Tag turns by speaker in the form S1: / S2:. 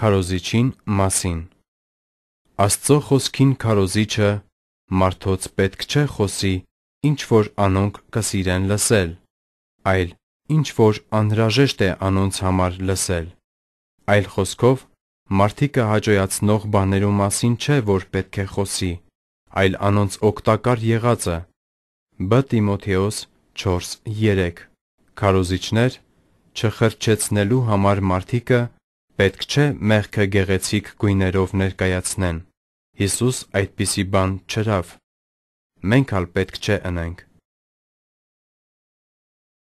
S1: քարոզիչին մասին
S2: Աստծո խոսքին քարոզիչը մարդոց պետք չէ խոսի ինչ որ անոնք կսիրեն լսել այլ ինչ որ անհրաժեշտ է անոնց համար լսել այլ խոսքով մարդիկը հաջողացնող բաներու մասին չէ որ պետք է խոսի այլ անոնց օգտակար եղածը Բ Տիմոթեոս 4:3 Քարոզիչներ չխրճեցնելու համար մարդիկը Պետք չէ մեղքը գեղեցիկ գույներով ներկայացնեն։ Հիսուս այդպիսի բան չրավ։ Մենք էլ պետք չէ ընենք։